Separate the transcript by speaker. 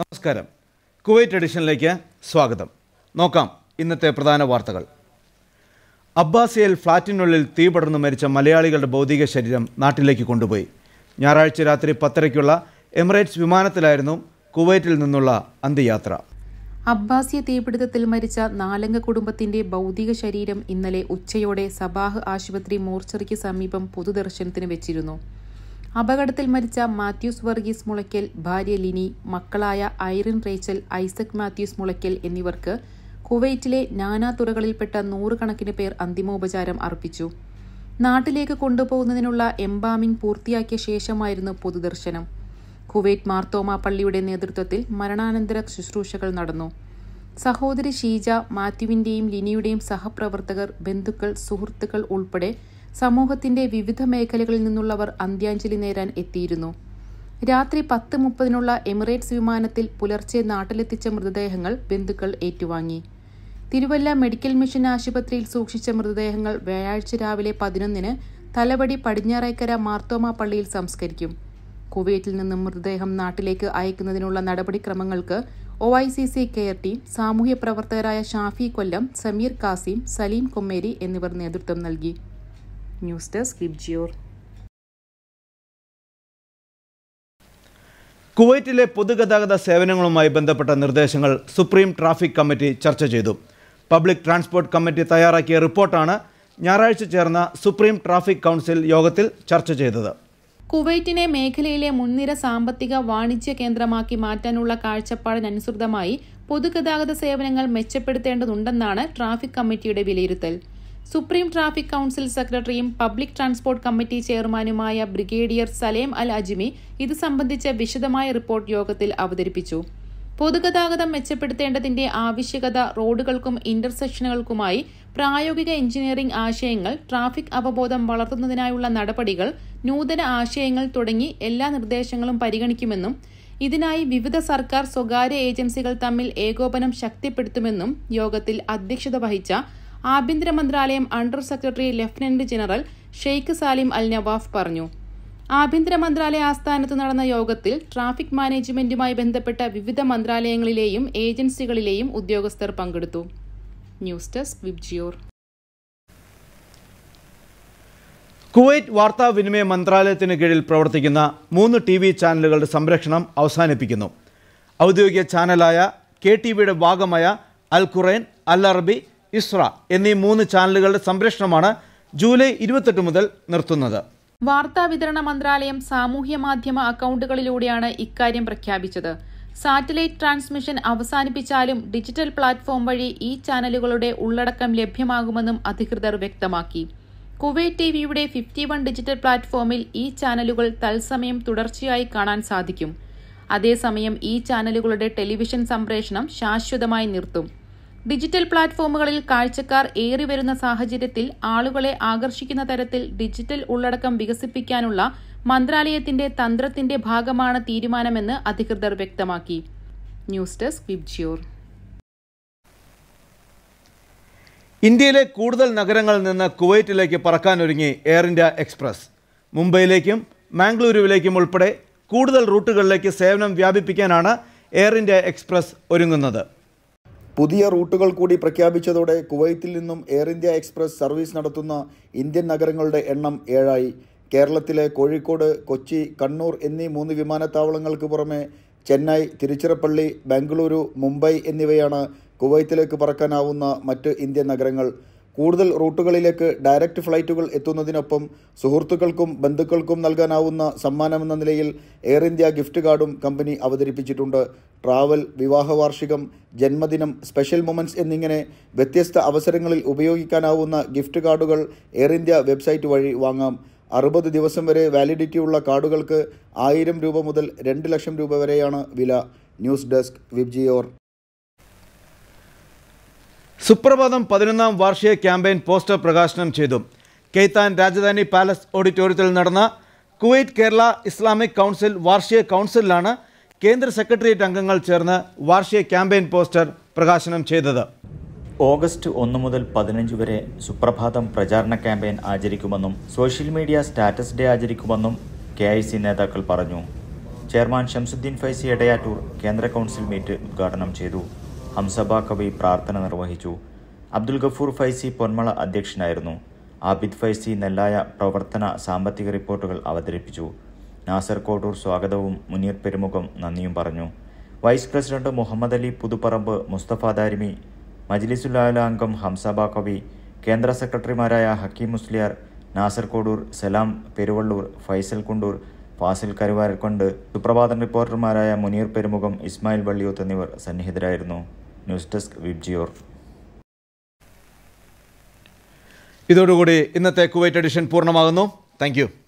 Speaker 1: നമസ്കാരം കുവൈറ്റ് എഡിഷനിലേക്ക് സ്വാഗതം നോക്കാം ഇന്നത്തെ പ്രധാന വാർത്തകൾ അബ്ബാസിയയിൽ ഫ്ളാറ്റിനുള്ളിൽ തീപടർന്നു മരിച്ച മലയാളികളുടെ ഭൗതിക ശരീരം നാട്ടിലേക്ക് കൊണ്ടുപോയി ഞായറാഴ്ച രാത്രി പത്തരയ്ക്കുള്ള എമിറേറ്റ്സ് വിമാനത്തിലായിരുന്നു കുവൈറ്റിൽ നിന്നുള്ള അന്ത്യയാത്ര
Speaker 2: അബ്ബാസിയ തീപിടുത്തത്തിൽ മരിച്ച നാലംഗ കുടുംബത്തിന്റെ ഭൗതിക ശരീരം ഇന്നലെ ഉച്ചയോടെ സബാഹ് ആശുപത്രി മോർച്ചറിക്ക് സമീപം പൊതുദർശനത്തിന് വെച്ചിരുന്നു അപകടത്തിൽ മരിച്ച മാത്യൂസ് വർഗീസ് മുളയ്ക്കൽ ഭാര്യ ലിനി മക്കളായ ഐറിൻ റേച്ചൽ ഐസക് മാത്യൂസ് മുളയ്ക്കൽ എന്നിവർക്ക് കുവൈറ്റിലെ നാനാതുറകളിൽപ്പെട്ട നൂറുകണക്കിന് പേർ അന്തിമോപചാരം അർപ്പിച്ചു നാട്ടിലേക്ക് കൊണ്ടുപോകുന്നതിനുള്ള എംബാമിംഗ് പൂർത്തിയാക്കിയ ശേഷമായിരുന്നു പൊതുദർശനം കുവൈറ്റ് മാർത്തോമ പള്ളിയുടെ നേതൃത്വത്തിൽ മരണാനന്തര ശുശ്രൂഷകൾ നടന്നു സഹോദരി ഷീജ മാത്യുവിൻ്റെയും ലിനിയുടെയും സഹപ്രവർത്തകർ ബന്ധുക്കൾ സുഹൃത്തുക്കൾ ഉൾപ്പെടെ സമൂഹത്തിന്റെ വിവിധ മേഖലകളിൽ നിന്നുള്ളവർ അന്ത്യാഞ്ജലി നേരാൻ എത്തിയിരുന്നു രാത്രി പത്ത് മുപ്പതിനുള്ള എമിറേറ്റ്സ് വിമാനത്തിൽ പുലർച്ചെ നാട്ടിലെത്തിച്ച മൃതദേഹങ്ങൾ ബന്ധുക്കൾ ഏറ്റുവാങ്ങി തിരുവല്ല മെഡിക്കൽ മിഷൻ ആശുപത്രിയിൽ സൂക്ഷിച്ച മൃതദേഹങ്ങൾ വ്യാഴാഴ്ച രാവിലെ പതിനൊന്നിന് തലവടി പടിഞ്ഞാറേക്കര മാർത്തോമ പള്ളിയിൽ സംസ്കരിക്കും കുവൈറ്റിൽ നിന്നും മൃതദേഹം നാട്ടിലേക്ക് അയക്കുന്നതിനുള്ള നടപടിക്രമങ്ങൾക്ക് O I C C care team സാമൂഹ്യ പ്രവർത്തകരായ ഷാഫി കൊല്ലം സമീർ കാസിം സലീം കൊമ്മേരി എന്നിവർ നേതൃത്വം നൽകി ന്യൂസ് ഡെസ്ക് ലിബ്ജിയോർ
Speaker 1: കുവൈറ്റിലെ പൊതുഗതാഗത സേവനങ്ങളുമായി ബന്ധപ്പെട്ട നിർദ്ദേശങ്ങൾ സുപ്രീം ട്രാഫിക് കമ്മിറ്റി ചർച്ച ചെയ്തു പബ്ലിക് ട്രാൻസ്പോർട്ട് കമ്മിറ്റി തയ്യാറാക്കിയ റിപ്പോർട്ടാണ് ഞായറാഴ്ച ചേർന്ന സുപ്രീം ട്രാഫിക് കൗൺസിൽ യോഗത്തിൽ ചർച്ച ചെയ്തത്
Speaker 2: കുവൈറ്റിനെ മേഖലയിലെ മുൻനിര സാമ്പത്തിക വാണിജ്യ കേന്ദ്രമാക്കി മാറ്റാനുള്ള കാഴ്ചപ്പാടിനനുസൃതമായി പൊതുഗതാഗത സേവനങ്ങൾ മെച്ചപ്പെടുത്തേണ്ടതുണ്ടെന്നാണ് ട്രാഫിക് കമ്മിറ്റിയുടെ വിലയിരുത്തൽ സുപ്രീം ട്രാഫിക് കൗൺസിൽ സെക്രട്ടറിയും പബ്ലിക് ട്രാൻസ്പോർട്ട് കമ്മിറ്റി ചെയർമാനുമായ ബ്രിഗേഡിയർ സലേം അൽ അജ്മി ഇത് സംബന്ധിച്ച വിശദമായ റിപ്പോർട്ട് യോഗത്തിൽ അവതരിപ്പിച്ചു പൊതുഗതാഗതം മെച്ചപ്പെടുത്തേണ്ടതിന്റെ ആവശ്യകത റോഡുകൾക്കും ഇന്റർസെക്ഷനുകൾക്കുമായി പ്രായോഗിക എഞ്ചിനീയറിംഗ് ആശയങ്ങൾ ട്രാഫിക് അവബോധം വളർത്തുന്നതിനായുള്ള നടപടികൾ നൂതന ആശയങ്ങൾ തുടങ്ങി എല്ലാ നിർദ്ദേശങ്ങളും പരിഗണിക്കുമെന്നും ഇതിനായി വിവിധ സർക്കാർ സ്വകാര്യ ഏജൻസികൾ തമ്മിൽ ഏകോപനം ശക്തിപ്പെടുത്തുമെന്നും യോഗത്തിൽ അധ്യക്ഷത വഹിച്ച ആഭ്യന്തര മന്ത്രാലയം under secretary lieutenant general Sheikh Salim Al Nawaf പറഞ്ഞു ആഭ്യന്തര മന്ത്രാലയ ആസ്ഥാനത്ത് നടന്ന യോഗത്തിൽ ട്രാഫിക് മാനേജ്മെന്റുമായി ബന്ധപ്പെട്ട വിവിധ മന്ത്രാലയങ്ങളിലെയും ഏജൻസികളിലെയും ഉദ്യോഗസ്ഥർ പങ്കെടുത്തു ന്യൂസ് ഡെസ്ക് വിബ്ജിയോർ കുവൈറ്റ് വാർത്താവിനിമയ
Speaker 1: മന്ത്രാലയത്തിന് കീഴിൽ പ്രവർത്തിക്കുന്ന മൂന്ന് ടി വി ചാനലുകളുടെ സംരക്ഷണം അവസാനിപ്പിക്കുന്നു ഔദ്യോഗിക ചാനലായ കെ ടി വിയുടെ ഭാഗമായ അൽ ഖുറൈൻ അൽ അറബി ഇസ്ര എന്നീ മൂന്ന് ചാനലുകളുടെ സംപ്രേഷണമാണ് ജൂലൈ ഇരുപത്തെട്ട് മുതൽ നിർത്തുന്നത്
Speaker 2: വാർത്താ വിതരണ മന്ത്രാലയം സാമൂഹ്യ മാധ്യമ അക്കൗണ്ടുകളിലൂടെയാണ് ഇക്കാര്യം പ്രഖ്യാപിച്ചത് സാറ്റലൈറ്റ് ട്രാൻസ്മിഷൻ അവസാനിപ്പിച്ചാലും ഡിജിറ്റൽ പ്ലാറ്റ്ഫോം വഴി ഈ ചാനലുകളുടെ ഉള്ളടക്കം ലഭ്യമാകുമെന്നും അധികൃതർ വ്യക്തമാക്കി കുവൈറ്റ് ടി വിയുടെ ഫിഫ്റ്റി വൺ ഡിജിറ്റൽ പ്ലാറ്റ്ഫോമിൽ ഈ ചാനലുകൾ തത്സമയം തുടർച്ചയായി കാണാൻ സാധിക്കും അതേസമയം ഈ ചാനലുകളുടെ ടെലിവിഷൻ സംപ്രേഷണം ശാശ്വതമായി നിർത്തും ഡിജിറ്റൽ പ്ലാറ്റ്ഫോമുകളിൽ കാഴ്ചക്കാർ വരുന്ന സാഹചര്യത്തിൽ ആളുകളെ ആകർഷിക്കുന്ന തരത്തിൽ ഡിജിറ്റൽ ഉള്ളടക്കം വികസിപ്പിക്കാനുള്ള മന്ത്രാലയത്തിന്റെ തന്ത്രത്തിന്റെ ഭാഗമാണ് തീരുമാനമെന്ന് അധികൃതർ വ്യക്തമാക്കി ന്യൂസ് ഡെസ്ക് വിബ്ജിയോർ
Speaker 1: ഇന്ത്യയിലെ കൂടുതൽ നഗരങ്ങളിൽ നിന്ന് കുവൈറ്റിലേക്ക് പറക്കാനൊരുങ്ങി എയർ ഇന്ത്യ എക്സ്പ്രസ് മുംബൈയിലേക്കും മാംഗ്ലൂരുവിലേക്കും ഉൾപ്പെടെ കൂടുതൽ റൂട്ടുകളിലേക്ക് സേവനം വ്യാപിപ്പിക്കാനാണ്
Speaker 3: എയർ ഇന്ത്യ എക്സ്പ്രസ് ഒരുങ്ങുന്നത് പുതിയ റൂട്ടുകൾ കൂടി പ്രഖ്യാപിച്ചതോടെ കുവൈത്തിൽ നിന്നും എയർ ഇന്ത്യ എക്സ്പ്രസ് സർവീസ് നടത്തുന്ന ഇന്ത്യൻ നഗരങ്ങളുടെ എണ്ണം ഏഴായി കേരളത്തിലെ കോഴിക്കോട് കൊച്ചി കണ്ണൂർ എന്നീ മൂന്ന് വിമാനത്താവളങ്ങൾക്ക് പുറമെ ചെന്നൈ തിരുച്ചിറപ്പള്ളി ബംഗളൂരു മുംബൈ എന്നിവയാണ് കുവൈത്തിലേക്ക് പറക്കാനാവുന്ന മറ്റ് ഇന്ത്യൻ നഗരങ്ങൾ കൂടുതൽ റൂട്ടുകളിലേക്ക് ഡയറക്റ്റ് ഫ്ലൈറ്റുകൾ എത്തുന്നതിനൊപ്പം സുഹൃത്തുക്കൾക്കും ബന്ധുക്കൾക്കും നൽകാനാവുന്ന സമ്മാനമെന്ന നിലയിൽ എയർ ഇന്ത്യ ഗിഫ്റ്റ് കാർഡും കമ്പനി അവതരിപ്പിച്ചിട്ടുണ്ട് ട്രാവൽ വിവാഹ വാർഷികം ജന്മദിനം സ്പെഷ്യൽ മൊമെൻറ്റ്സ് എന്നിങ്ങനെ വ്യത്യസ്ത അവസരങ്ങളിൽ ഉപയോഗിക്കാനാവുന്ന ഗിഫ്റ്റ് കാർഡുകൾ എയർ ഇന്ത്യ വെബ്സൈറ്റ് വഴി വാങ്ങാം അറുപത് ദിവസം വരെ വാലിഡിറ്റിയുള്ള കാർഡുകൾക്ക് ആയിരം രൂപ മുതൽ രണ്ട് ലക്ഷം രൂപ വരെയാണ് വില ന്യൂസ് ഡെസ്ക് വിബ്ജിയോർ സുപ്രഭാതം
Speaker 1: പതിനൊന്നാം വാർഷിക ക്യാമ്പയിൻ പോസ്റ്റർ പ്രകാശനം ചെയ്തു കെയ്ത്താൻ രാജധാനി പാലസ് ഓഡിറ്റോറിയത്തിൽ നടന്ന കുവൈറ്റ് കേരള ഇസ്ലാമിക് കൗൺസിൽ വാർഷിക കൗൺസിലാണ് കേന്ദ്ര സെക്രട്ടേറിയറ്റ് അംഗങ്ങൾ ചേർന്ന് വാർഷിക ക്യാമ്പയിൻ പോസ്റ്റർ പ്രകാശനം ചെയ്തത് ഓഗസ്റ്റ് ഒന്ന്
Speaker 4: മുതൽ പതിനഞ്ച് വരെ സുപ്രഭാതം പ്രചാരണ ക്യാമ്പയിൻ ആചരിക്കുമെന്നും സോഷ്യൽ മീഡിയ സ്റ്റാറ്റസ് ഡേ ആചരിക്കുമെന്നും കെ ഐ സി നേതാക്കൾ പറഞ്ഞു ചെയർമാൻ ഷംസുദ്ദീൻ ഫൈസി എടയാറ്റൂർ കേന്ദ്ര കൗൺസിൽ മീറ്റ് ഉദ്ഘാടനം ചെയ്തു ഹംസബ കവി പ്രാർത്ഥന നിർവഹിച്ചു അബ്ദുൽ ഗഫൂർ ഫൈസി പൊന്മള അധ്യക്ഷനായിരുന്നു ആബിദ് ഫൈസി നെല്ലായ പ്രവർത്തന സാമ്പത്തിക റിപ്പോർട്ടുകൾ അവതരിപ്പിച്ചു നാസർ കോട്ടൂർ സ്വാഗതവും മുനീർ പെരുമുഖം നന്ദിയും പറഞ്ഞു വൈസ് പ്രസിഡന്റ് മുഹമ്മദ് അലി പുതുപ്പറമ്പ് മുസ്തഫ ദാരിമി മജ്ലിസുലാല അംഗം ഹംസ ബാക്കവി കേന്ദ്ര സെക്രട്ടറിമാരായ ഹക്കീം മുസ്ലിയാർ നാസർ കോടൂർ സലാം പെരുവള്ളൂർ ഫൈസൽ കുണ്ടൂർ ഫാസിൽ കരുവാരക്കൊണ്ട് സുപ്രഭാതം റിപ്പോർട്ടർമാരായ മുനീർ പെരുമുഖം ഇസ്മായിൽ വള്ളിയൂത്ത് എന്നിവർ സന്നിഹിതരായിരുന്നു ന്യൂസ് ഡെസ്ക് വിബ്ജിയോർ
Speaker 1: ഇതോടുകൂടി ഇന്നത്തെ കുവൈറ്റ് എഡിഷൻ പൂർണ്ണമാകുന്നു താങ്ക്